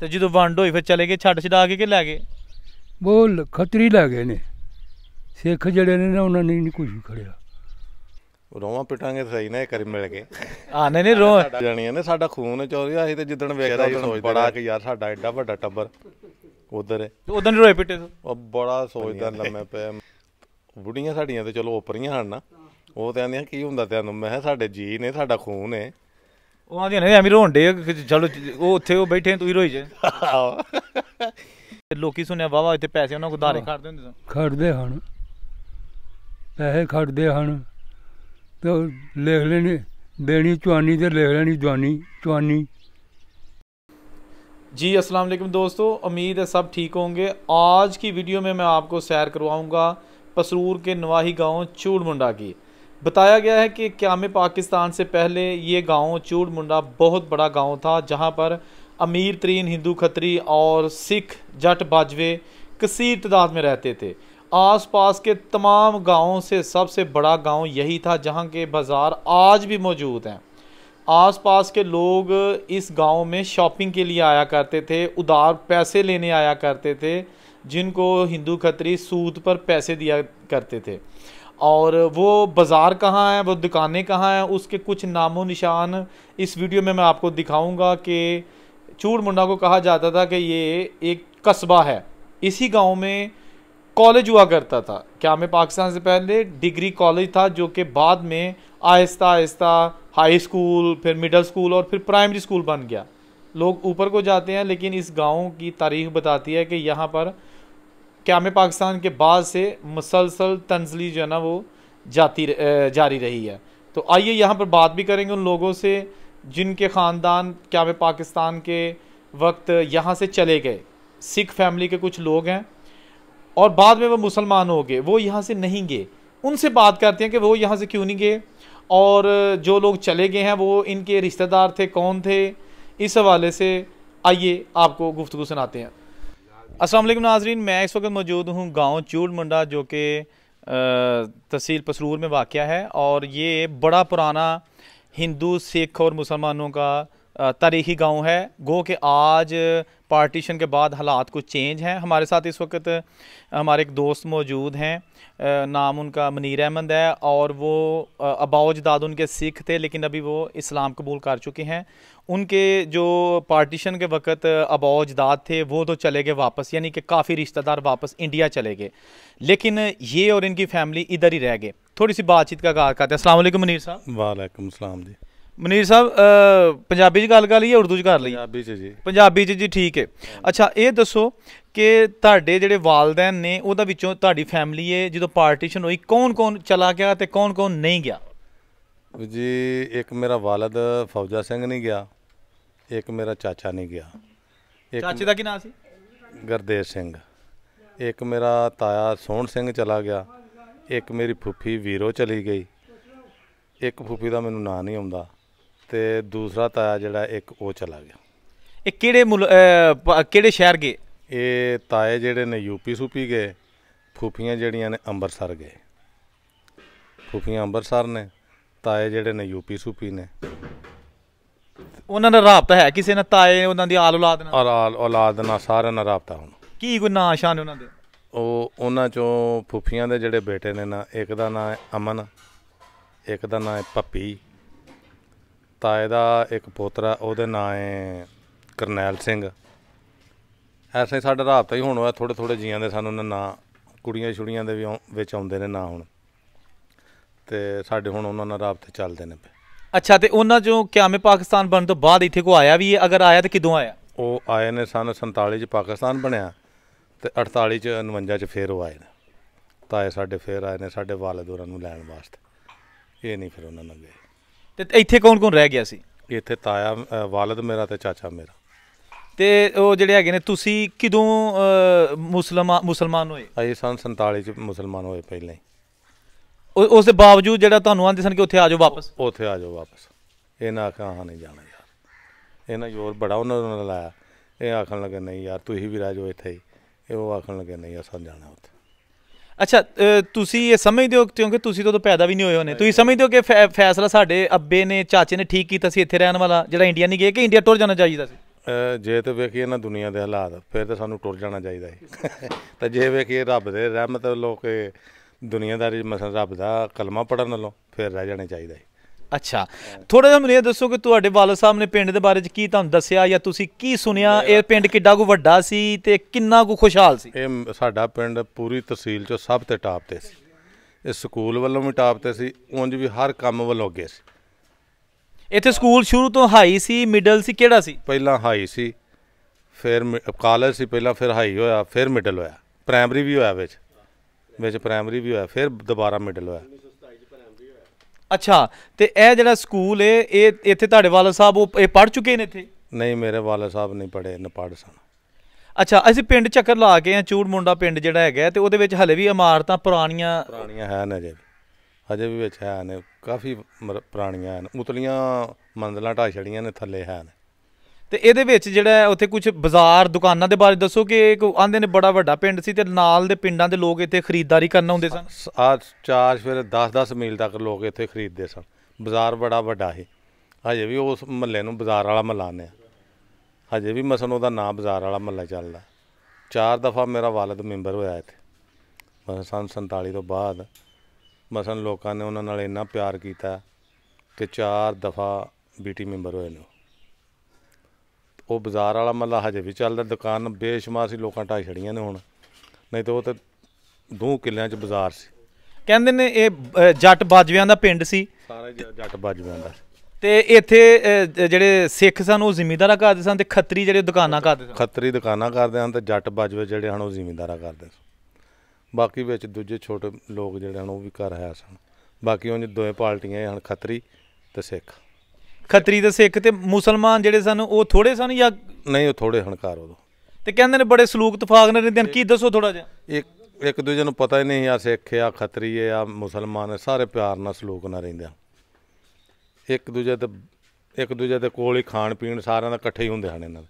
ਤੇ ਜਦੋਂ ਵੰਡ ਹੋਈ ਫਿਰ ਚਲੇ ਗਏ ਛੱਡ ਛਡਾ ਕੇ ਕਿ ਲੈ ਗਏ ਬੋਲ ਖਤਰੀ ਲੈ ਗਏ ਨੇ ਸਿੱਖ ਜਿਹੜੇ ਨੇ ਨਾ ਉਹਨਾਂ ਨੇ ਨਹੀਂ ਕੁਝ ਖੜਿਆ ਰੋਵਾਂ ਪਿਟਾਂਗੇ ਸਹੀ ਨਾ ਇਹ ਵਾਰੀ ਮਿਲ ਕੇ ਆ ਨਹੀਂ ਨਹੀਂ ਰੋ ਜਾਣੀਆਂ ਨੇ ਸਾਡਾ ਖੂਨ ਚੋਰੀ ਆਹੀ ਤੇ ਜਿੱਦਣ ਵੇਖਦਾ ਬੜਾ ਕਿ ਯਾਰ ਸਾਡਾ ਐਡਾ ਵੱਡਾ ਟੱਬਰ ਉਧਰ ਹੈ ਨਹੀਂ ਰੋਏ ਪਿੱਟੇ ਉਹ ਬੜਾ ਸੋਚਦਾ ਲੰਮੇ ਪਏ ਬੁੜੀਆਂ ਸਾਡੀਆਂ ਤੇ ਚਲੋ ਉਪਰੀਆਂ ਹਨ ਨਾ ਉਹ ਤੇ ਆਂਦੀਆਂ ਕੀ ਹੁੰਦਾ ਤੈਨੂੰ ਮੈਂ ਸਾਡੇ ਜੀ ਨੇ ਸਾਡਾ ਖੂਨ ਹੈ ਉਹ ਆਂਦੀ ਨੇ ਐਵੇਂ ਰੋਣ ਡੇ ਚਲੋ ਉਹ ਉੱਥੇ ਉਹ ਬੈਠੇ ਤੂੰ ਹੀ ਰੋਈ ਜੇ ਲੋਕੀ ਸੁਣਿਆ ਵਾਵਾ ਇੱਥੇ ਪੈਸੇ ਉਹਨਾਂ ਕੋ ਧਾਰੇ ਖੜਦੇ ਹੁੰਦੇ ਸਨ ਖੜਦੇ ਹਨ ਪੈਸੇ ਖੜਦੇ ਹਨ ਤੇ ਲਿਖ ਲੈਣੀ ਦੇਣੀ ਚਵਾਨੀ ਤੇ ਲਿਖ ਲੈਣੀ ਜਵਾਨੀ ਚਵਾਨੀ ਜੀ ਅਸਲਾਮ ਅਲੈਕਮ ਦੋਸਤੋ ਉਮੀਦ ਹੈ ਸਭ ਠੀਕ होंगे ਅੱਜ ਕੀ ਵੀਡੀਓ ਮੈਂ ਆਪਕੋ आपको ਕਰਵਾਉਂਗਾ ਪਸਰੂਰ ਕੇ ਨਵਾਹੀ नवाही गांव चूड़मुंडा बताया गया है कि क्या पाकिस्तान से पहले ये गांव चूड़ मुंडा बहुत बड़ा गांव था जहां पर अमीर तरीन हिंदू खत्री और सिख जट बाजवे कसीर तादाद में रहते थे आसपास के तमाम गांवों से सबसे बड़ा गांव यही था जहां के बाज़ार आज भी मौजूद हैं आसपास के लोग इस गांव में शॉपिंग के लिए आया करते थे उधार पैसे लेने आया करते थे जिनको हिंदू खत्री सूद पर पैसे दिया करते थे और वो बाज़ार कहाँ है वो दुकानें कहाँ हैं उसके कुछ नामों निशान इस वीडियो में मैं आपको दिखाऊंगा कि चूड़ मुंडा को कहा जाता था कि ये एक कस्बा है इसी गांव में कॉलेज हुआ करता था क्या में पाकिस्तान से पहले डिग्री कॉलेज था जो कि बाद में आहिस्ता आहिस्ता हाई स्कूल फिर मिडल स्कूल और फिर प्राइमरी स्कूल बन गया लोग ऊपर को जाते हैं लेकिन इस गाँव की तारीख बताती है कि यहाँ पर क्याम पाकिस्तान के बाद से मुसलसल तंजली जो है ना वो जाती जारी रही है तो आइए यहाँ पर बात भी करेंगे उन लोगों से जिनके ख़ानदान क्याम पाकिस्तान के वक्त यहाँ से चले गए सिख फैमिली के कुछ लोग हैं और बाद में वो मुसलमान हो गए वो यहाँ से नहीं गए उनसे बात करते हैं कि वो यहाँ से क्यों नहीं गए और जो लोग चले गए हैं वो इनके रिश्तेदार थे कौन थे इस हवाले से आइए आपको गुफ्तु सुनाते हैं असलम नाजरीन मैं इस वक्त मौजूद हूँ गांव चूड़ मुंडा जो कि तहसील पसरूर में वाक़ है और ये बड़ा पुराना हिंदू सिख और मुसलमानों का तारीखी गांव है गो के आज पार्टीशन के बाद हालात कुछ चेंज हैं हमारे साथ इस वक्त हमारे एक दोस्त मौजूद हैं नाम उनका मनीर अहमद है और वो अबाओ जदाद उनके सिख थे लेकिन अभी वो इस्लाम कबूल कर चुके हैं उनके जो पार्टीशन के वक़्त अबाव अजदाद थे वो तो चले गए वापस यानी कि काफ़ी रिश्तेदार वापस इंडिया चले गए लेकिन ये और इनकी फैमिली इधर ही रह गए थोड़ी सी बातचीत का आगाज करते हैं असलम मनीर साहब वालेकुम सलाम जी ਮਨੀਰ ਸਾਹਿਬ ਪੰਜਾਬੀ 'ਚ ਗੱਲ ਕਰ ਲਈਏ ਉਰਦੂ 'ਚ ਕਰ ਲਈਏ ਪੰਜਾਬੀ 'ਚ ਜੀ ਪੰਜਾਬੀ 'ਚ ਜੀ ਠੀਕ ਹੈ ਅੱਛਾ ਇਹ ਦੱਸੋ ਕਿ ਤੁਹਾਡੇ ਜਿਹੜੇ ਵਾਲਦੈਨ ਨੇ ਉਹਦਾ ਵਿੱਚੋਂ ਤੁਹਾਡੀ ਫੈਮਿਲੀ ਹੈ ਜਦੋਂ ਪਾਰਟੀਸ਼ਨ ਹੋਈ ਕੌਣ-ਕੌਣ ਚਲਾ ਗਿਆ ਤੇ ਕੌਣ-ਕੌਣ ਨਹੀਂ ਗਿਆ ਜੀ ਇੱਕ ਮੇਰਾ ਵਾਲਦ ਫੌਜਾ ਸਿੰਘ ਨਹੀਂ ਗਿਆ ਇੱਕ ਮੇਰਾ ਚਾਚਾ ਨਹੀਂ ਗਿਆ ਚਾਚੇ ਦਾ ਕੀ ਨਾਮ ਸੀ ਗਰਦੇਸ਼ ਸਿੰਘ ਇੱਕ ਮੇਰਾ ਤਾਇਆ ਸੋਹਣ ਸਿੰਘ ਚਲਾ ਗਿਆ ਇੱਕ ਮੇਰੀ ਫੁੱਫੀ ਵੀਰੋ ਚਲੀ ਗਈ ਇੱਕ ਫੁੱਫੀ ਦਾ ਮੈਨੂੰ ਨਾਂ ਨਹੀਂ ਆਉਂਦਾ ਤੇ ਦੂਸਰਾ ਤਾਇਆ ਜਿਹੜਾ ਇੱਕ ਉਹ ਚਲਾ ਗਿਆ ਇਹ ਕਿਹੜੇ ਕਿਹੜੇ ਸ਼ਹਿਰ ਗਏ ਇਹ ਤਾਏ ਜਿਹੜੇ ਨੇ ਯੂਪੀ ਸੂਪੀ ਗਏ ਫੁੱਫੀਆਂ ਜਿਹੜੀਆਂ ਨੇ ਅੰਮ੍ਰਿਤਸਰ ਗਏ ਫੁੱਫੀਆਂ ਅੰਮ੍ਰਿਤਸਰ ਨੇ ਤਾਏ ਜਿਹੜੇ ਨੇ ਯੂਪੀ ਸੂਪੀ ਨੇ ਉਹਨਾਂ ਦਾ ਰਾਬਤਾ ਹੈ ਕਿਸੇ ਨਾਲ ਤਾਏ ਉਹਨਾਂ ਦੀ ਆਲ ਔਲਾਦ ਨਾਲ ਆਲ ਔਲਾਦ ਨਾਲ ਸਾਰਿਆਂ ਨਾਲ ਰਾਬਤਾ ਹੁਣ ਕੀ ਕੋਈ ਨਾਂ ਸ਼ਾਨ ਉਹਨਾਂ ਦੇ ਉਹ ਉਹਨਾਂ ਚੋਂ ਫੁੱਫੀਆਂ ਦੇ ਜਿਹੜੇ ਬੇਟੇ ਨੇ ਨਾ ਇੱਕ ਦਾ ਨਾਂ ਹੈ ਅਮਨ ਇੱਕ ਦਾ ਨਾਂ ਹੈ ਪੱਪੀ ਤਾਏ ਦਾ ਇੱਕ ਪੋਤਰਾ ਉਹਦੇ ਨਾਂ ਹੈ ਕਰਨੈਲ ਸਿੰਘ ਐਸੇ ਸਾਡਾ ਰਾਬਤਾ ਹੀ ਹੁਣ ਹੋਇਆ ਥੋੜੇ ਥੋੜੇ ਜੀਆਂ ਦੇ ਸਾਨੂੰ ਨਾਂ ਕੁੜੀਆਂ ਛੁੜੀਆਂ ਦੇ ਵੀ ਵਿੱਚ ਆਉਂਦੇ ਨੇ ਨਾਂ ਹੁਣ ਤੇ ਸਾਡੇ ਹੁਣ ਉਹਨਾਂ ਨਾਲ ਰਾਬਤੇ ਚੱਲਦੇ ਨੇ ਅੱਛਾ ਤੇ ਉਹਨਾਂ ਚੋਂ ਕਿਆਮੇ ਪਾਕਿਸਤਾਨ ਬਣਨ ਤੋਂ ਬਾਅਦ ਇੱਥੇ ਕੋ ਆਇਆ ਵੀ ਹੈ ਅਗਰ ਆਇਆ ਤਾਂ ਕਿਦੋਂ ਆਇਆ ਉਹ ਆਏ ਨੇ ਸਨ 47 ਚ ਪਾਕਿਸਤਾਨ ਬਣਿਆ ਤੇ 48 ਚ 59 ਚ ਫੇਰ ਉਹ ਆਏ ਨੇ ਤਾਂ ਇਹ ਸਾਡੇ ਫੇਰ ਆਏ ਨੇ ਸਾਡੇ ਵਾਲਿਦ ਉਹਨਾਂ ਨੂੰ ਲੈਣ ਵਾਸਤੇ ਇਹ ਨਹੀਂ ਫਿਰ ਉਹਨਾਂ ਨਾਲ ਗਏ ਤੇ ਇੱਥੇ ਕੌਣ ਕੌਣ ਰਹਿ ਗਿਆ ਸੀ ਇੱਥੇ ਤਾਇਆ ਵਾਲਦ ਮੇਰਾ ਤੇ ਚਾਚਾ ਮੇਰਾ ਤੇ ਉਹ ਜਿਹੜੇ ਹੈਗੇ ਨੇ ਤੁਸੀਂ ਕਿਦੋਂ ਮੁਸਲਮਾਨ ਮੁਸਲਮਾਨ ਹੋਏ ਅਸੀਂ ਸਨ 47 ਚ ਮੁਸਲਮਾਨ ਹੋਏ ਪਹਿਲਾਂ ਹੀ ਉਸ ਦੇ ਬਾਵਜੂਦ ਜਿਹੜਾ ਤੁਹਾਨੂੰ ਆਂਦੇ ਸਨ ਕਿ ਉੱਥੇ ਆ ਜਾਓ ਵਾਪਸ ਉੱਥੇ ਆ ਜਾਓ ਵਾਪਸ ਇਹ ਨਾ ਆਖਾਂ ਹਾਂ ਨਹੀਂ ਜਾਣਾ ਯਾਰ ਇਹਨਾਂ ਜ਼ੋਰ ਬੜਾ ਉਹਨਾਂ ਨੂੰ ਲਾਇਆ ਇਹ ਆਖਣ ਲੱਗੇ ਨਹੀਂ ਯਾਰ ਤੁਸੀਂ ਵੀ ਰਾਜੋ ਇੱਥੇ ਹੀ ਇਹ ਉਹ ਆਖਣ ਲੱਗੇ ਨਹੀਂ ਅਸਾਂ ਜਾਣਾ ਉੱਥੇ ਅੱਛਾ ਤੁਸੀਂ ਇਹ ਸਮਝਦੇ ਹੋ ਕਿਉਂਕਿ ਤੁਸੀਂ ਤਾਂ ਪੈਦਾ ਵੀ ਨਹੀਂ ਹੋਏ ਹੋਨੇ ਤੁਸੀਂ ਸਮਝਦੇ ਹੋ ਕਿ ਫੈਸਲਾ ਸਾਡੇ ਅੱਬੇ ਨੇ ਚਾਚੇ ਨੇ ਠੀਕ ਕੀਤਾ ਸੀ ਇੱਥੇ ਰਹਿਣ ਵਾਲਾ ਜਿਹੜਾ ਇੰਡੀਆ ਨਹੀਂ ਗਏ ਕਿ ਇੰਡੀਆ ਟੁਰ ਜਾਣਾ ਚਾਹੀਦਾ ਸੀ ਜੇ ਤੇ ਵੇਖੀਏ ਨਾ ਦੁਨੀਆ ਦੇ ਹਾਲਾਤ ਫਿਰ ਤਾਂ ਸਾਨੂੰ ਟੁਰ ਜਾਣਾ ਚਾਹੀਦਾ ਹੈ ਤਾਂ ਜੇ ਵੇਖੀਏ ਰੱਬ ਦੇ ਰਹਿਮਤ ਲੋਕੇ ਦੁਨੀਆਦਾਰੀ ਮਸਲ ਰੱਬ ਦਾ ਕਲਮਾ ਪੜਨ ਨਾਲੋਂ ਫਿਰ ਰਹਿ ਜਾਣੇ ਚਾਹੀਦਾ ਹੈ ਅੱਛਾ ਥੋੜਾ ਜਿਹਾ ਮੈਨੂੰ ਇਹ ਦੱਸੋ ਕਿ ਤੁਹਾਡੇ ਵਾਲਦ ਸਾਹਿਬ ਨੇ ਪਿੰਡ ਦੇ ਬਾਰੇ ਚ ਕੀ ਤੁਹਾਨੂੰ ਦੱਸਿਆ ਜਾਂ ਤੁਸੀਂ ਕੀ ਸੁਣਿਆ ਇਹ ਪਿੰਡ ਕਿੱਡਾ ਕੁ ਵੱਡਾ ਸੀ ਤੇ ਕਿੰਨਾ ਕੁ ਖੁਸ਼ਹਾਲ ਸੀ ਇਹ ਸਾਡਾ ਪਿੰਡ ਪੂਰੀ ਤਹਿਸੀਲ ਚ ਸਭ ਤੇ ਟਾਪ ਤੇ ਸੀ ਇਹ ਸਕੂਲ ਵੱਲੋਂ ਵੀ ਟਾਪ ਤੇ ਸੀ ਉਂਝ ਵੀ ਹਰ ਕੰਮ ਵੱਲੋਂ ਅੱਗੇ ਸੀ ਇੱਥੇ ਸਕੂਲ ਸ਼ੁਰੂ ਤੋਂ ਹਾਈ ਸੀ ਮਿਡਲ ਸੀ ਕਿਹੜਾ ਸੀ ਪਹਿਲਾਂ ਹਾਈ ਸੀ ਫਿਰ ਕਾਲਜ ਸੀ ਪਹਿਲਾਂ ਫਿਰ ਹਾਈ ਹੋਇਆ ਫਿਰ ਮਿਡਲ ਹੋਇਆ ਪ੍ਰਾਇਮਰੀ ਵੀ ਹੋਇਆ ਵਿੱਚ ਵਿੱਚ ਪ੍ਰਾਇਮਰੀ ਵੀ ਹੋਇਆ ਫਿਰ ਦੁਬਾਰਾ ਮਿਡਲ ਹੋਇਆ ਅੱਛਾ ਤੇ ਇਹ ਜਿਹੜਾ ਸਕੂਲ ਏ ਇਹ ਇੱਥੇ ਤੁਹਾਡੇ ਵਾਲਾ ਸਾਹਿਬ ਉਹ ਇਹ ਪੜ ਚੁੱਕੇ ਨੇ ਇੱਥੇ ਨਹੀਂ ਮੇਰੇ ਵਾਲਾ ਸਾਹਿਬ ਨਹੀਂ ਪੜੇ ਨਪੜ ਸਨ ਅੱਛਾ ਅਸੀਂ ਪਿੰਡ ਚੱਕਰ ਲਾ ਕੇ ਆ ਚੂੜ ਮੁੰਡਾ ਪਿੰਡ ਜਿਹੜਾ ਹੈਗਾ ਤੇ ਉਹਦੇ ਵਿੱਚ ਹਲੇ ਵੀ ਇਮਾਰਤਾਂ ਪੁਰਾਣੀਆਂ ਪੁਰਾਣੀਆਂ ਹੈ ਨਾ ਜੀ ਵੀ ਵਿੱਚ ਹੈ ਨੇ ਕਾਫੀ ਪੁਰਾਣੀਆਂ ਹਨ ਉਤਲੀਆਂ ਮੰਦਲਾਂ ਢਾ ਛੜੀਆਂ ਨੇ ਥੱਲੇ ਹੈ ਨੇ ਤੇ ਇਹਦੇ ਵਿੱਚ ਜਿਹੜਾ ਉੱਥੇ ਕੁਝ ਬਾਜ਼ਾਰ ਦੁਕਾਨਾਂ ਦੇ ਬਾਰੇ ਦੱਸੋ ਕਿ ਇੱਕ ਆਂਦੇ ਨੇ ਬੜਾ ਵੱਡਾ ਪਿੰਡ ਸੀ ਤੇ ਨਾਲ ਦੇ ਪਿੰਡਾਂ ਦੇ ਲੋਕ ਇੱਥੇ ਖਰੀਦਦਾਰੀ ਕਰਨ ਆਉਂਦੇ ਸਨ ਆ ਚਾਰ ਫਿਰ 10-10 ਮੀਲ ਤੱਕ ਲੋਕ ਇੱਥੇ ਖਰੀਦਦੇ ਸਨ ਬਾਜ਼ਾਰ ਬੜਾ ਵੱਡਾ ਹੈ ਹਜੇ ਵੀ ਉਸ ਮੁਹੱਲੇ ਨੂੰ ਬਾਜ਼ਾਰ ਵਾਲਾ ਮਹੱਲਾ ਨੇ ਹਜੇ ਵੀ ਮਸਨ ਉਹਦਾ ਨਾਮ ਬਾਜ਼ਾਰ ਵਾਲਾ ਮਹੱਲਾ ਚੱਲਦਾ ਚਾਰ ਦਫਾ ਮੇਰਾ ਵਾਲਦ ਮੈਂਬਰ ਹੋਇਆ ਇੱਥੇ ਮਸਨ 47 ਤੋਂ ਬਾਅਦ ਮਸਨ ਲੋਕਾਂ ਨੇ ਉਹਨਾਂ ਨਾਲ ਇੰਨਾ ਪਿਆਰ ਕੀਤਾ ਕਿ ਚਾਰ ਦਫਾ ਬੀਟੀ ਮੈਂਬਰ ਹੋਏ ਨੇ ਉਹ ਬਾਜ਼ਾਰ ਵਾਲਾ ਮੱਲਾ ਹਜੇ ਵੀ ਚੱਲਦਾ ਦੁਕਾਨ ਬੇਸ਼ੁਮਾਰ ਸੀ ਲੋਕਾਂ ਟਾਈ ਛੜੀਆਂ ਨੇ ਹੁਣ ਨਹੀਂ ਤਾਂ ਉਹ ਤੇ ਦੋ ਕਿੱਲਿਆਂ 'ਚ ਬਾਜ਼ਾਰ ਸੀ ਕਹਿੰਦੇ ਨੇ ਇਹ ਜੱਟ ਬਾਜਵਿਆਂ ਦਾ ਪਿੰਡ ਸੀ ਸਾਰਾ ਜੱਟ ਬਾਜਵਿਆਂ ਦਾ ਤੇ ਇੱਥੇ ਜਿਹੜੇ ਸਿੱਖ ਸਨ ਉਹ ਜ਼ਿਮੀਂਦਾਰਾ ਕਰਦੇ ਸਨ ਤੇ ਖੱਤਰੀ ਜਿਹੜੇ ਦੁਕਾਨਾਂ ਕਰਦੇ ਸਨ ਖੱਤਰੀ ਦੁਕਾਨਾਂ ਕਰਦੇ ਹਨ ਤੇ ਜੱਟ ਬਾਜਵੇ ਜਿਹੜੇ ਹਨ ਉਹ ਜ਼ਿਮੀਂਦਾਰਾ ਕਰਦੇ ਸਨ ਬਾਕੀ ਵਿੱਚ ਦੂਜੇ ਛੋਟੇ ਲੋਕ ਜਿਹੜੇ ਹਨ ਉਹ ਵੀ ਕਰ ਰਹੇ ਸਨ ਬਾਕੀ ਉਹਨਾਂ ਦੋਵੇਂ ਪਾਰਟੀਆਂ ਹਨ ਖੱਤਰੀ ਤੇ ਸਿੱਖ ਖੱਤਰੀ ਤੇ ਸਿੱਖ ਤੇ ਮੁਸਲਮਾਨ ਜਿਹੜੇ ਸਨ ਉਹ ਥੋੜੇ ਸਨ ਜਾਂ ਨਹੀਂ ਉਹ ਥੋੜੇ ਹਣਕਾਰ ਉਦੋਂ ਤੇ ਕਹਿੰਦੇ ਨੇ ਬੜੇ ਸਲੂਕ ਤਫਾਕ ਨੇ ਰਹਿੰਦੇ ਨੇ ਕੀ ਦੱਸੋ ਥੋੜਾ ਜਿਹਾ ਇੱਕ ਇੱਕ ਦੂਜੇ ਨੂੰ ਪਤਾ ਹੀ ਨਹੀਂ ਆ ਸਿੱਖ ਆ ਖੱਤਰੀ ਆ ਮੁਸਲਮਾਨ ਆ ਸਾਰੇ ਪਿਆਰ ਨਾਲ ਸਲੂਕ ਨਾਲ ਰਹਿੰਦੇ ਆ ਇੱਕ ਦੂਜੇ ਤੇ ਇੱਕ ਦੂਜੇ ਦੇ ਕੋਲ ਹੀ ਖਾਣ ਪੀਣ ਸਾਰਿਆਂ ਦਾ ਇਕੱਠੇ ਹੀ ਹੁੰਦੇ ਹਨ ਇਹਨਾਂ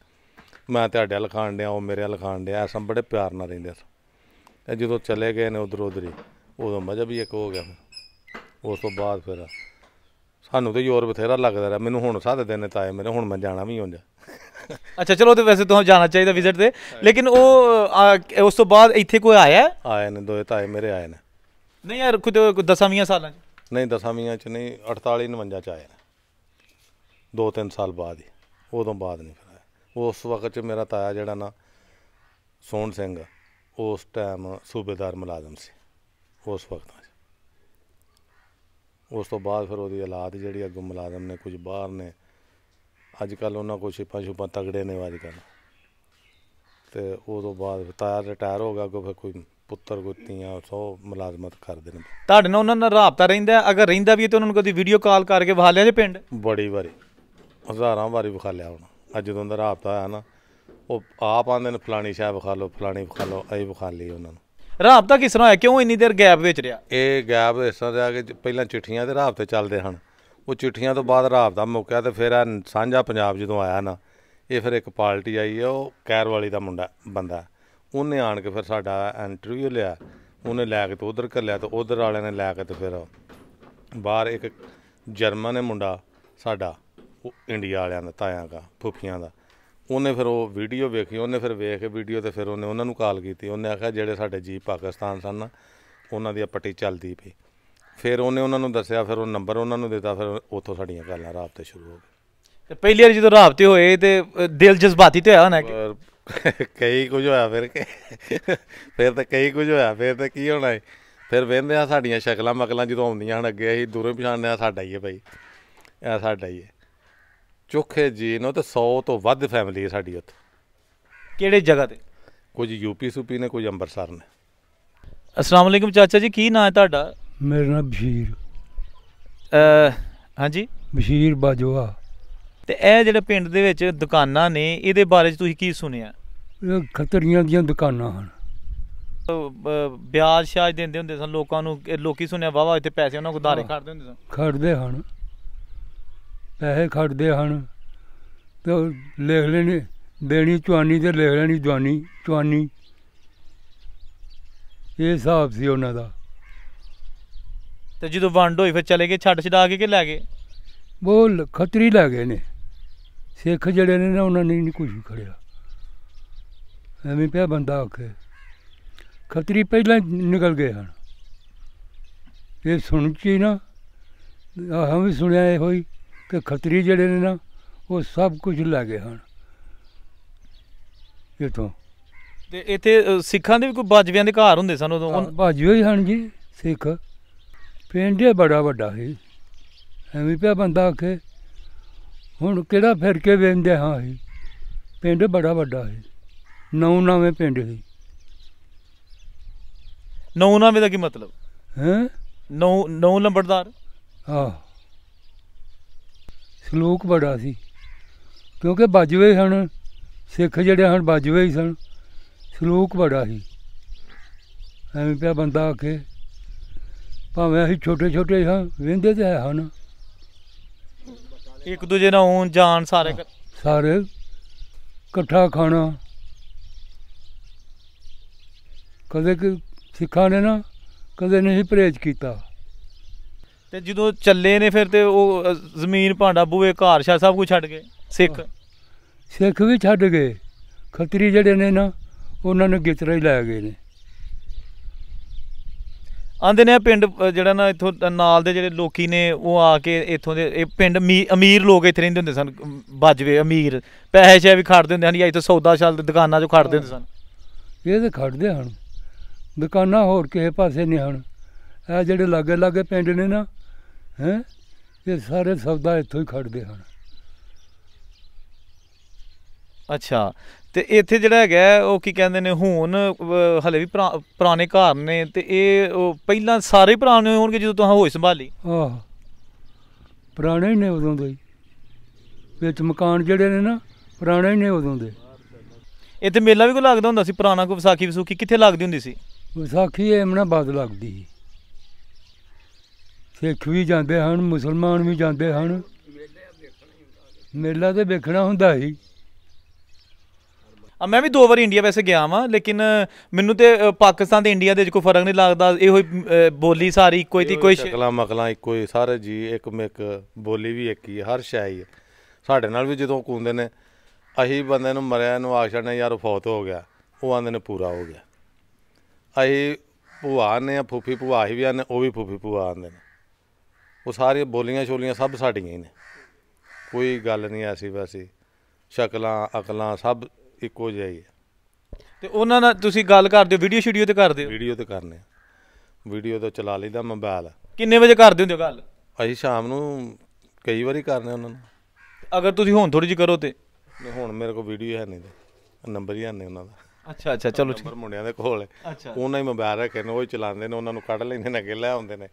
ਮੈਂ ਤੁਹਾਡੇ ਵਾਲ ਖਾਣ ਡਿਆ ਉਹ ਮੇਰੇ ਵਾਲ ਖਾਣ ਡਿਆ ਐਸਾਂ ਬੜੇ ਪਿਆਰ ਨਾਲ ਰਹਿੰਦੇ ਆ ਤੇ ਜਦੋਂ ਚਲੇ ਗਏ ਨੇ ਉਧਰ ਉਧਰ ਹੀ ਉਦੋਂ ਮਜ਼ਾ ਵੀ ਇੱਕ ਹੋ ਗਿਆ ਉਸ ਤੋਂ ਬਾਅਦ ਫਿਰ ਸਾਨੂੰ ਤੇ ਯੋਰ ਬਥੇਰਾ ਲੱਗਦਾ ਰਿਹਾ ਮੈਨੂੰ ਹੁਣ ਸਾਦੇ ਦਿਨ ਤਾਏ ਮੇਰੇ ਹੁਣ ਮੈਂ ਜਾਣਾ ਵੀ ਹੁੰਦਾ ਅੱਛਾ ਚਲੋ ਤੇ ਵੈਸੇ ਤੁਹਾਨੂੰ ਜਾਣਾ ਚਾਹੀਦਾ ਵਿਜ਼ਿਟ ਤੇ ਲੇਕਿਨ ਉਹ ਉਸ ਤੋਂ ਬਾਅਦ ਇੱਥੇ ਕੋਈ ਆਇਆ ਆਇਆ ਆਏ ਨੇ ਦੋਏ ਤਾਏ ਮੇਰੇ ਆਏ ਨੇ ਨਹੀਂ ਯਾਰ ਕੁਝ ਮੀਆਂ ਸਾਲਾਂ ਚ ਨਹੀਂ ਮੀਆਂ ਚ ਨਹੀਂ 48 49 ਚ ਆਏ ਨੇ ਦੋ ਤਿੰਨ ਸਾਲ ਬਾਅਦ ਹੀ ਉਦੋਂ ਬਾਅਦ ਨਹੀਂ ਫਿਰ ਉਸ ਵਕਤ ਚ ਮੇਰਾ ਤਾਇਆ ਜਿਹੜਾ ਨਾ ਸੋਹਣ ਸਿੰਘ ਉਸ ਟਾਈਮ ਸੂਬੇਦਾਰ ਮੁਲਾਜ਼ਮ ਸੀ ਉਸ ਵਕਤ ਉਸ ਤੋਂ ਬਾਅਦ ਫਿਰ ਉਹਦੀ ਹਾਲਾਤ ਜਿਹੜੀ ਅੱਗੋਂ ਮੁਲਾਜ਼ਮ ਨੇ ਕੁਝ ਬਾਹਰ ਨੇ ਅੱਜ ਕੱਲ ਉਹਨਾਂ ਕੋਲ ਛਿਪਾਂ ਛੁਪਾਂ ਤਗੜੇ ਨੇ ਵਾਜ ਕਰ ਤੇ ਉਸ ਤੋਂ ਬਾਅਦ ਤਾਇਆ ਰਿਟਾਇਰ ਹੋ ਗਿਆ ਕੋ ਫਿਰ ਕੋਈ ਪੁੱਤਰ ਗੁੱਤੀਆਂ ਸੋ ਮੁਲਾਜ਼ਮਤ ਕਰਦੇ ਨੇ ਤੁਹਾਡੇ ਨਾਲ ਉਹਨਾਂ ਨਾਲ ਰਾਬਤਾ ਰਹਿੰਦਾ ਅਗਰ ਰਹਿੰਦਾ ਵੀ ਤੇ ਉਹਨਾਂ ਨੂੰ ਕਦੀ ਵੀਡੀਓ ਕਾਲ ਕਰਕੇ ਵਖਾ ਲਿਆ ਜੇ ਪਿੰਡ ਬੜੀ ਵਾਰੀ ਹਜ਼ਾਰਾਂ ਵਾਰੀ ਵਖਾ ਲਿਆ ਹੁਣ ਅੱਜ ਜਦੋਂ ਦਾ ਰਾਬਤਾ ਆਇਆ ਨਾ ਉਹ ਆਪ ਆਂਦੇ ਨੇ ਫਲਾਣੀ ਸ਼ਾਹ ਵਖਾ ਲਓ ਫਲਾਣੀ ਵਖਾ ਲਓ ਐ ਵਖਾ ਲਈ ਉਹਨਾਂ ਨੂੰ ਰਾਬਤਾ ਕਿਸ ਤਰ੍ਹਾਂ ਹੋਇਆ ਕਿਉਂ ਇੰਨੀ ਦੇਰ ਗੈਪ ਵਿੱਚ ਰਿਹਾ ਇਹ ਗੈਪ ਇਸ ਤਰ੍ਹਾਂ ਆ ਕਿ ਪਹਿਲਾਂ ਚਿੱਠੀਆਂ ਤੇ ਰਾਬਤੇ ਚੱਲਦੇ ਹਨ ਉਹ ਚਿੱਠੀਆਂ ਤੋਂ ਬਾਅਦ ਰਾਬਤਾ ਮੁੱਕਿਆ ਤੇ ਫਿਰ ਆ ਸਾਂਝਾ ਪੰਜਾਬ ਜਦੋਂ ਆਇਆ ਨਾ ਇਹ ਫਿਰ ਇੱਕ ਪਾਰਟੀ ਆਈ ਹੈ ਉਹ ਕੈਰ ਵਾਲੀ ਦਾ ਮੁੰਡਾ ਬੰਦਾ ਉਹਨੇ ਆਣ ਕੇ ਫਿਰ ਸਾਡਾ ਇੰਟਰਵਿਊ ਲਿਆ ਉਹਨੇ ਲੈ ਕੇ ਤੇ ਉਧਰ ਘੱਲਿਆ ਤੇ ਉਧਰ ਵਾਲਿਆਂ ਨੇ ਲੈ ਕੇ ਤੇ ਫਿਰ ਬਾਹਰ ਇੱਕ ਜਰਮਨ ਹੈ ਮੁੰਡਾ ਸਾਡਾ ਉਹ ਇੰਡੀਆ ਵਾਲਿਆਂ ਦਾ ਤਾਇਆਂ ਦਾ ਫੁੱਫੀਆਂ ਦਾ ਉਹਨੇ ਫਿਰ ਉਹ ਵੀਡੀਓ ਵੇਖੀ ਉਹਨੇ ਫਿਰ ਵੇਖ ਕੇ ਵੀਡੀਓ ਤੇ ਫਿਰ ਉਹਨੇ ਉਹਨਾਂ ਨੂੰ ਕਾਲ ਕੀਤੀ ਉਹਨੇ ਆਖਿਆ ਜਿਹੜੇ ਸਾਡੇ ਜੀ ਪਾਕਿਸਤਾਨ ਸਨ ਉਹਨਾਂ ਦੀ ਪੱਟੀ ਚੱਲਦੀ ਪਈ ਫਿਰ ਉਹਨੇ ਉਹਨਾਂ ਨੂੰ ਦੱਸਿਆ ਫਿਰ ਉਹ ਨੰਬਰ ਉਹਨਾਂ ਨੂੰ ਦਿੱਤਾ ਫਿਰ ਉੱਥੋਂ ਸਾਡੀਆਂ ਗੱਲਾਂ ਰਾਬਤੇ ਸ਼ੁਰੂ ਹੋ ਗਏ ਤੇ ਪਹਿਲੀ ਵਾਰ ਜਦੋਂ ਰਾਬਤੇ ਹੋਏ ਤੇ ਦਿਲ ਜਜ਼ਬਾਤੀ ਤੇ ਹੋਇਆ ਹੋਣਾ ਕਿ ਕਈ ਕੁਝ ਹੋਇਆ ਫਿਰ ਕਿ ਫਿਰ ਤਾਂ ਕਈ ਕੁਝ ਹੋਇਆ ਫਿਰ ਤਾਂ ਕੀ ਹੋਣਾ ਹੈ ਫਿਰ ਵੇਂਦੇ ਆ ਸਾਡੀਆਂ ਸ਼ਕਲਾਂ ਮਕਲਾਂ ਜਦੋਂ ਆਉਂਦੀਆਂ ਹਨ ਅੱਗੇ ਅਸੀਂ ਦੂਰੋਂ ਪਛਾਣਦੇ ਆ ਸਾਡਾ ਹੀ ਹੈ ਭਾਈ ਇਹ ਸਾਡਾ ਹੀ ਹੈ ਚੋਖੇ ਜੀ ਨੂੰ ਤੇ 100 ਤੋਂ ਵੱਧ ਫੈਮਿਲੀ ਹੈ ਸਾਡੀ ਉੱਥੇ ਕਿਹੜੇ ਜਗ੍ਹਾ ਤੇ ਕੁਝ ਯੂਪੀ ਸੂਪੀ ਨੇ ਕੁਝ ਅੰਮ੍ਰਿਤਸਰ ਨੇ ਅਸਲਾਮ ਅਲੈਕਮ ਚਾਚਾ ਜੀ ਕੀ ਨਾਮ ਹੈ ਤੁਹਾਡਾ ਮੇਰਾ ਨਾਮ ਬਸ਼ੀਰ ਅ ਹਾਂਜੀ ਬਸ਼ੀਰ ਬਾਜਵਾ ਤੇ ਇਹ ਜਿਹੜੇ ਪਿੰਡ ਦੇ ਵਿੱਚ ਦੁਕਾਨਾਂ ਨੇ ਇਹਦੇ ਬਾਰੇ ਤੁਸੀਂ ਕੀ ਸੁਣਿਆ ਖਤਰੀਆਂ ਦੀਆਂ ਦੁਕਾਨਾਂ ਹਨ ਵਿਆਜ ਸ਼ਾਜ ਦਿੰਦੇ ਹੁੰਦੇ ਸਨ ਲੋਕਾਂ ਨੂੰ ਲੋਕੀ ਸੁਣਿਆ ਵਾਵਾ ਇੱਥੇ ਪੈਸੇ ਉਹਨਾਂ ਕੋ ਦਾਰੇ ਖੜਦੇ ਹੁੰਦੇ ਸਨ ਖੜਦੇ ਹਨ ਪੈਸੇ ਖੜਦੇ ਹਨ ਤੇ ਲਿਖ ਲੈਣੀ ਦੇਣੀ ਚੁਆਨੀ ਤੇ ਲਿਖ ਲੈਣੀ ਦੁਆਨੀ ਚੁਆਨੀ ਇਹ ਹਿਸਾਬ ਸੀ ਉਹਨਾਂ ਦਾ ਤੇ ਜਦੋਂ ਵੰਡ ਹੋਈ ਫਿਰ ਚਲੇ ਗਏ ਛੱਡ ਛਡਾ ਕੇ ਕਿ ਲੈ ਗਏ ਬੋਲ ਖਤਰੀ ਲੈ ਗਏ ਨੇ ਸਿੱਖ ਜਿਹੜੇ ਨੇ ਨਾ ਉਹਨਾਂ ਨੇ ਨਹੀਂ ਕੁਝ ਖੜਿਆ ਐਵੇਂ ਪਿਆ ਬੰਦਾ ਆਖੇ ਖਤਰੀ ਪਹਿਲਾਂ ਨਿਕਲ ਗਏ ਹਨ ਇਹ ਸੁਣ ਕੇ ਨਾ ਆਹ ਵੀ ਸੁਣਿਆ ਇਹ ਹੋਈ ਕਿ ਖੱਤਰੀ ਜਿਹੜੇ ਨੇ ਨਾ ਉਹ ਸਭ ਕੁਝ ਲੈ ਗਏ ਹਨ ਇਥੋਂ ਤੇ ਇੱਥੇ ਸਿੱਖਾਂ ਦੇ ਵੀ ਕੋਈ ਬਾਜਵਿਆਂ ਦੇ ਘਰ ਹੁੰਦੇ ਸਨ ਉਦੋਂ ਬਾਜਵੇ ਹੀ ਹਨ ਜੀ ਸਿੱਖ ਪਿੰਡ ਇਹ ਬੜਾ ਵੱਡਾ ਸੀ ਐਵੇਂ ਪਿਆ ਬੰਦਾ ਆਖੇ ਹੁਣ ਕਿਹੜਾ ਫਿਰ ਕੇ ਵੇਂਦੇ ਹਾਂ ਇਹ ਪਿੰਡ ਬੜਾ ਵੱਡਾ ਸੀ ਨੌ ਨਾਵੇਂ ਪਿੰਡ ਸੀ ਨੌ ਨਾਵੇਂ ਦਾ ਕੀ ਮਤਲਬ ਹੈ ਨੌ ਨੌ ਲੰਬੜਦਾਰ ਆਹ ਸਲੋਕ ਬੜਾ ਸੀ ਕਿਉਂਕਿ ਬਾਜਵੇ ਹਨ ਸਿੱਖ ਜਿਹੜੇ ਹਨ ਬਾਜਵੇ ਹੀ ਸਨ ਸਲੋਕ ਬੜਾ ਸੀ ਐਵੇਂ ਪਿਆ ਬੰਦਾ ਆਖੇ ਭਾਵੇਂ ਅਸੀਂ ਛੋਟੇ ਛੋਟੇ ਹਾਂ ਵਿੰਦੇ ਤੇ ਹੈ ਹਨ ਇੱਕ ਦੂਜੇ ਨਾਲ ਹੋਂ ਜਾਣ ਸਾਰੇ ਸਾਰੇ ਇਕੱਠਾ ਖਾਣਾ ਕਦੇ ਕਿ ਸਿੱਖਾਂ ਨੇ ਨਾ ਕਦੇ ਨਹੀਂ ਪ੍ਰੇਜ ਕੀਤਾ ਤੇ ਜਦੋਂ ਚੱਲੇ ਨੇ ਫਿਰ ਤੇ ਉਹ ਜ਼ਮੀਨ ਭਾਂਡਾ ਬੂਏ ਘਰ ਸ਼ਾ ਸਭ ਕੁਝ ਛੱਡ ਗਏ ਸਿੱਖ ਸਿੱਖ ਵੀ ਛੱਡ ਗਏ ਖੱਤਰੀ ਜਿਹੜੇ ਨੇ ਨਾ ਉਹਨਾਂ ਨੂੰ ਗਿੱਤਰਾ ਹੀ ਲੈ ਗਏ ਨੇ ਆਂਦੇ ਨੇ ਪਿੰਡ ਜਿਹੜਾ ਨਾ ਇੱਥੋਂ ਨਾਲ ਦੇ ਜਿਹੜੇ ਲੋਕੀ ਨੇ ਉਹ ਆ ਕੇ ਇੱਥੋਂ ਦੇ ਇਹ ਪਿੰਡ ਅਮੀਰ ਲੋਕ ਇੱਥੇ ਰਹਿੰਦੇ ਹੁੰਦੇ ਸਨ ਬਾਜਵੇ ਅਮੀਰ ਪੈਸੇ ਸ਼ੇ ਵੀ ਖੜਦੇ ਹੁੰਦੇ ਹਨ ਜਾਂ ਇੱਥੇ ਸੌਦਾ ਸ਼ਾਲ ਦੁਕਾਨਾਂ 'ਚ ਖੜਦੇ ਹੁੰਦੇ ਸਨ ਇਹ ਤਾਂ ਖੜਦੇ ਹਨ ਦੁਕਾਨਾਂ ਹੋਰ ਕਿਸੇ ਪਾਸੇ ਨਹੀਂ ਹਨ ਇਹ ਜਿਹੜੇ ਲਾਗੇ ਲਾਗੇ ਪਿੰਡ ਨੇ ਨਾ ਹੈ ਇਹ ਸਾਰੇ ਸੌਦਾ ਇੱਥੋਂ ਹੀ ਖੜਦੇ ਹਨ ਅੱਛਾ ਤੇ ਇੱਥੇ ਜਿਹੜਾ ਹੈਗਾ ਉਹ ਕੀ ਕਹਿੰਦੇ ਨੇ ਹੁਣ ਹਲੇ ਵੀ ਪੁਰਾਣੇ ਘਰ ਨੇ ਤੇ ਇਹ ਪਹਿਲਾਂ ਸਾਰੇ ਪੁਰਾਣੇ ਹੋਣਗੇ ਜਦੋਂ ਤੁਸੀਂ ਹੋਈ ਸੰਭਾਲੀ ਆਹ ਪੁਰਾਣੇ ਨੇ ਉਦੋਂ ਦੇ ਵਿੱਚ ਮਕਾਨ ਜਿਹੜੇ ਨੇ ਨਾ ਪੁਰਾਣੇ ਨੇ ਉਦੋਂ ਦੇ ਇੱਥੇ ਮੇਲਾ ਵੀ ਕੋ ਲੱਗਦਾ ਹੁੰਦਾ ਸੀ ਪੁਰਾਣਾ ਕੋ ਵਿਸਾਖੀ ਵਿਸੂਖੀ ਕਿੱਥੇ ਲੱਗਦੀ ਹੁੰਦੀ ਸੀ ਵਿਸਾਖੀ ਇਹ ਮਨਾ ਬਾਦ ਲੱਗਦੀ ਸੀ ਸਿੱਖ ਵੀ ਜਾਂਦੇ ਹਨ ਮੁਸਲਮਾਨ ਵੀ ਜਾਂਦੇ ਹਨ ਮੇਲਾ ਤੇ ਵੇਖਣਾ ਹੁੰਦਾ ਹੀ ਆ ਮੈਂ ਵੀ ਦੋ ਵਾਰ ਇੰਡੀਆ ਵੈਸੇ ਗਿਆ ਵਾਂ ਲੇਕਿਨ ਮੈਨੂੰ ਤੇ ਪਾਕਿਸਤਾਨ ਤੇ ਇੰਡੀਆ ਦੇ ਵਿੱਚ ਕੋਈ ਫਰਕ ਨਹੀਂ ਲੱਗਦਾ ਇਹੋ ਬੋਲੀ ਸਾਰੀ ਇੱਕੋ ਹੀ ਕੋਈ ਸ਼ਕਲਾਂ ਮਕਲਾਂ ਇੱਕੋ ਹੀ ਸਾਰੇ ਜੀ ਇੱਕ ਮਿਕ ਬੋਲੀ ਵੀ ਇੱਕ ਹੀ ਹਰ ਸ਼ੈ ਹੀ ਸਾਡੇ ਨਾਲ ਵੀ ਜਦੋਂ ਕੂੰਦੇ ਨੇ ਅਹੀ ਬੰਦੇ ਨੂੰ ਮਰਿਆ ਨੂੰ ਆਖਣ ਨੇ ਯਾਰ ਫੌਤ ਹੋ ਗਿਆ ਉਹ ਆਂਦੇ ਨੇ ਪੂਰਾ ਹੋ ਗਿਆ ਅਹੀ ਭੂਆ ਨੇ ਫੁੱਫੀ ਭੂਆ ਹੀ ਵੀ ਆਨੇ ਉਹ ਵੀ ਫੁੱਫੀ ਭੂਆ ਆਂਦੇ ਨੇ ਉਹ ਸਾਰੇ ਬੋਲੀਆਂ ਛੋਲੀਆਂ ਸਭ ਸਾਡੀਆਂ ਹੀ ਨੇ ਕੋਈ ਗੱਲ ਨਹੀਂ ਐਸੀ ਵੈਸੀ ਸ਼ਕਲਾਂ ਅਕਲਾਂ ਸਭ ਇੱਕੋ ਜਿਹਾ ਹੀ ਹੈ ਤੇ ਉਹਨਾਂ ਨਾਲ ਤੁਸੀਂ ਗੱਲ ਕਰਦੇ ਹੋ ਵੀਡੀਓ ਸ਼ੀਡੀਓ ਤੇ ਕਰਦੇ ਹੋ ਵੀਡੀਓ ਤੇ ਕਰਨੇ ਵੀਡੀਓ ਤੇ ਚਲਾ ਲਈਦਾ ਮੋਬਾਈਲ ਕਿੰਨੇ ਵਜੇ ਕਰਦੇ ਹੁੰਦੇ ਹੋ ਗੱਲ ਅਸੀਂ ਸ਼ਾਮ ਨੂੰ ਕਈ ਵਾਰੀ ਕਰਨੇ ਉਹਨਾਂ ਨੂੰ ਅਗਰ ਤੁਸੀਂ ਹੁਣ ਥੋੜੀ ਜਿਹੀ ਕਰੋ ਤੇ ਹੁਣ ਮੇਰੇ ਕੋਲ ਵੀਡੀਓ ਹੈ ਨਹੀਂ ਤੇ ਨੰਬਰ ਹੀ ਆਨੇ ਉਹਨਾਂ ਦਾ ਅੱਛਾ ਅੱਛਾ ਚਲੋ ਠੀਕ ਨੰਬਰ ਮੁੰਡਿਆਂ ਦੇ ਕੋਲ ਹੈ ਉਹਨਾਂ ਹੀ ਮੋਬਾਈਲ ਰੱਖੇ ਨੇ ਉਹ ਹੀ ਚਲਾਉਂਦੇ ਨੇ ਉਹਨਾਂ ਨੂੰ ਕੱਢ ਲੈਂਦੇ ਨੇ ਅਗੇ ਲੈ ਆਉਂਦੇ ਨੇ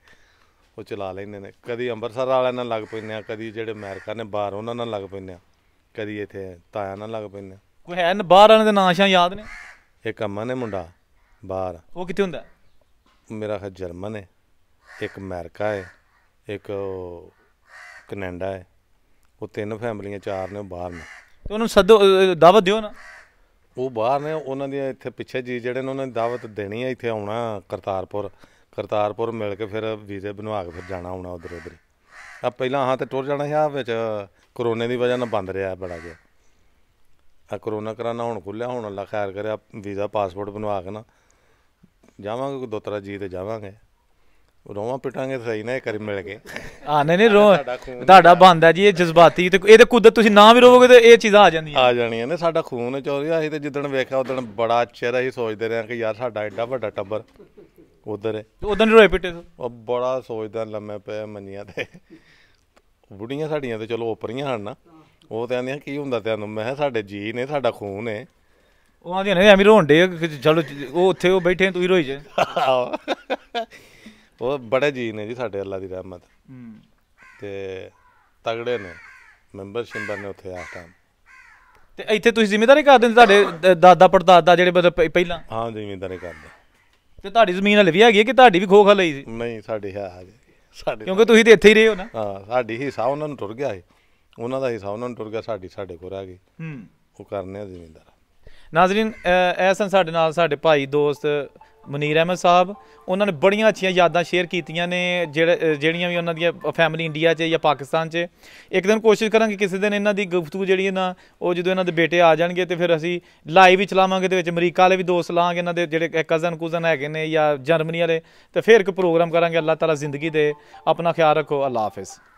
ਉਹ ਚਲਾ ਲੈਂਦੇ ਨੇ ਕਦੀ ਅੰਮ੍ਰਿਤਸਰ ਵਾਲਿਆਂ ਨਾਲ ਲੱਗ ਪੈਂਦੇ ਆ ਕਦੀ ਜਿਹੜੇ ਅਮਰੀਕਾ ਨੇ ਬਾਹਰ ਉਹਨਾਂ ਨਾਲ ਲੱਗ ਪੈਂਦੇ ਆ ਕਦੀ ਇੱਥੇ ਤਾਇਆ ਨਾਲ ਲੱਗ ਪੈਂਦੇ ਕੋਈ ਹੈ ਨਾ ਬਾਹਰ ਵਾਲਿਆਂ ਦੇ ਨਾਂ ਸ਼ਾਂ ਯਾਦ ਨੇ ਇੱਕ ਅਮਨ ਨੇ ਮੁੰਡਾ ਬਾਹਰ ਉਹ ਕਿੱਥੇ ਹੁੰਦਾ ਮੇਰਾ ਖਿਆਲ ਜਰਮਨ ਹੈ ਇੱਕ ਅਮਰੀਕਾ ਹੈ ਇੱਕ ਕੈਨੇਡਾ ਹੈ ਉਹ ਤਿੰਨ ਫੈਮਲੀਆਂ ਚਾਰ ਨੇ ਬਾਹਰ ਨੇ ਤੇ ਉਹਨੂੰ ਸੱਦੋ ਦਾਵਤ ਦਿਓ ਨਾ ਉਹ ਬਾਹਰ ਨੇ ਉਹਨਾਂ ਦੀ ਇੱਥੇ ਪਿੱਛੇ ਜੀ ਜਿਹੜੇ ਨੇ ਉਹਨਾਂ ਨੂੰ ਦਾਵਤ ਦੇਣੀ ਹੈ ਇੱਥੇ ਆਉਣਾ ਕਰਤਾਰਪੁਰ ਕਰਤਾਰਪੁਰ ਮਿਲ ਕੇ ਫਿਰ ਵੀਜ਼ੇ ਬਣਵਾ ਕੇ ਫਿਰ ਜਾਣਾ ਹੋਣਾ ਉਧਰ ਉਧਰ ਆ ਪਹਿਲਾਂ ਹਾਂ ਤੇ ਟੁਰ ਜਾਣਾ ਸੀ ਆ ਵਿੱਚ ਕਰੋਨੇ ਦੀ ਵਜ੍ਹਾ ਨਾਲ ਬੰਦ ਰਿਹਾ ਬੜਾ ਜਿਹਾ ਆ ਕਰੋਨਾ ਕਰਾਨਾ ਹੁਣ ਖੁੱਲਿਆ ਹੁਣ ਅੱਲਾ ਖੈਰ ਕਰਿਆ ਵੀਜ਼ਾ ਪਾਸਪੋਰਟ ਬਣਵਾ ਕੇ ਨਾ ਜਾਵਾਂਗੇ ਦੋ ਤਰਾ ਜੀ ਤੇ ਜਾਵਾਂਗੇ ਰੋਵਾਂ ਪਿਟਾਂਗੇ ਸਹੀ ਨਾ ਇਹ ਕਰ ਮਿਲ ਕੇ ਆ ਨਹੀਂ ਨਹੀਂ ਰੋ ਤੁਹਾਡਾ ਹੈ ਜੀ ਇਹ ਜਜ਼ਬਾਤੀ ਤੇ ਇਹ ਤੇ ਕੁਦਰਤ ਤੁਸੀਂ ਨਾ ਵੀ ਰੋਵੋਗੇ ਤੇ ਇਹ ਚੀਜ਼ਾਂ ਆ ਜਾਂਦੀਆਂ ਆ ਜਾਣੀਆਂ ਨੇ ਸਾਡਾ ਖੂਨ ਚੋਰੀ ਅਸੀਂ ਤੇ ਜਿੱਦਣ ਵੇਖਿਆ ਉਦੋਂ ਬੜਾ ਚਿਹਰਾ ਹੀ ਸੋਚਦੇ ਰਹੇ ਕਿ ਯਾਰ ਸਾਡਾ ਐਡਾ ਵੱਡਾ ਟੱਬਰ ਉਧਰ ਹੈ ਉਧਰ ਰੋਏ ਪਿੱਟੇ ਉਹ ਬੜਾ ਸੋਚਦਾ ਲੰਮੇ ਪਿਆ ਮੰਨੀਆਂ ਤੇ ਬੁੜੀਆਂ ਸਾਡੀਆਂ ਤੇ ਚਲੋ ਉਪਰੀਆਂ ਹਨ ਨਾ ਉਹ ਤੇ ਆਂਦੀਆਂ ਕੀ ਹੁੰਦਾ ਤੈਨੂੰ ਮੈਂ ਕਿਹਾ ਸਾਡੇ ਜੀ ਨੇ ਸਾਡਾ ਖੂਨ ਹੈ ਉਹ ਆਂਦੀਆਂ ਨੇ ਐਵੇਂ ਰੋਣ ਚਲੋ ਉਹ ਉੱਥੇ ਉਹ ਬੈਠੇ ਤੂੰ ਹੀ ਰੋਈ ਜੇ ਉਹ ਬੜੇ ਜੀ ਨੇ ਜੀ ਸਾਡੇ ਅੱਲਾ ਦੀ ਰਹਿਮਤ ਤੇ ਤਗੜੇ ਨੇ ਮੈਂਬਰਸ਼ਿਪ ਬਣਨੇ ਉੱਥੇ ਆ ਟਾਈਮ ਤੇ ਇੱਥੇ ਤੁਸੀਂ ਜ਼ਿੰਮੇਵਾਰੀ ਕਰ ਤੁਹਾਡੇ ਦਾਦਾ ਪੜਦਾਦਾ ਜਿਹੜੇ ਪਹਿਲਾਂ ਹਾਂ ਜ਼ਿੰਮੇਵਾਰੀ ਕਰਦੇ ਤੇ ਤੁਹਾਡੀ ਜ਼ਮੀਨ ਹਲੇ ਵੀ ਹੈਗੀ ਕਿ ਤੁਹਾਡੀ ਵੀ ਖੋਖਾ ਲਈ ਸੀ ਨਹੀਂ ਸਾਡੇ ਹੈ ਹਜੇ ਸਾਡੇ ਕਿਉਂਕਿ ਤੁਸੀਂ ਤੇ ਇੱਥੇ ਹੀ ਰਹੇ ਹੋ ਨਾ ਹਾਂ ਸਾਡੀ ਹਿੱਸਾ ਉਹਨਾਂ ਨੂੰ ਟੁਰ ਗਿਆ ਹੈ ਉਹਨਾਂ ਦਾ ਹਿੱਸਾ ਉਹਨਾਂ ਨੂੰ ਟੁਰ ਗਿਆ ਸਾਡੀ ਸਾਡੇ ਕੋਲ ਰਹਿ ਗਈ ਹੂੰ ਉਹ ਕਰਨੇ ਜ਼ਮੀਨਦਾਰ ਨਾਜ਼ਰੀਨ ਐਸਨ ਸਾਡੇ ਨਾਲ ਸਾਡੇ ਭਾਈ ਦੋਸਤ ਮਨੀਰ ਅਹਿਮਦ ਸਾਹਿਬ ਉਹਨਾਂ ਨੇ ਬੜੀਆਂ ਅੱਛੀਆਂ ਯਾਦਾਂ ਸ਼ੇਅਰ ਕੀਤੀਆਂ ਨੇ ਜਿਹੜੇ ਜਿਹੜੀਆਂ ਵੀ ਉਹਨਾਂ ਦੀਆਂ ਫੈਮਿਲੀ ਇੰਡੀਆ 'ਚ ਜਾਂ ਪਾਕਿਸਤਾਨ 'ਚ ਇੱਕ ਦਿਨ ਕੋਸ਼ਿਸ਼ ਕਰਾਂਗੇ ਕਿਸੇ ਦਿਨ ਇਹਨਾਂ ਦੀ ਗੁਫ਼ਤਗੂ ਜਿਹੜੀ ਹੈ ਨਾ ਉਹ ਜਦੋਂ ਇਹਨਾਂ ਦੇ ਬੇਟੇ ਆ ਜਾਣਗੇ ਤੇ ਫਿਰ ਅਸੀਂ ਲਾਈਵ ਹੀ ਚਲਾਵਾਂਗੇ ਤੇ ਵਿੱਚ ਅਮਰੀਕਾ ਵਾਲੇ ਵੀ ਦੋਸਤ ਲਾਂਗੇ ਇਹਨਾਂ ਦੇ ਜਿਹੜੇ ਕਜ਼ਨ ਕੁਜ਼ਨ ਹੈਗੇ ਨੇ ਜਾਂ ਜਰਮਨੀ ਵਾਲੇ ਤੇ ਫਿਰ ਇੱਕ ਪ੍ਰੋਗਰਾਮ ਕਰਾਂਗੇ ਅੱਲਾਹ ਤਾਲਾ ਜ਼ਿੰਦਗੀ ਦੇ ਆਪਣਾ ਖਿਆਲ ਰੱਖੋ ਅੱਲਾਹ ਹਾਫਿਜ਼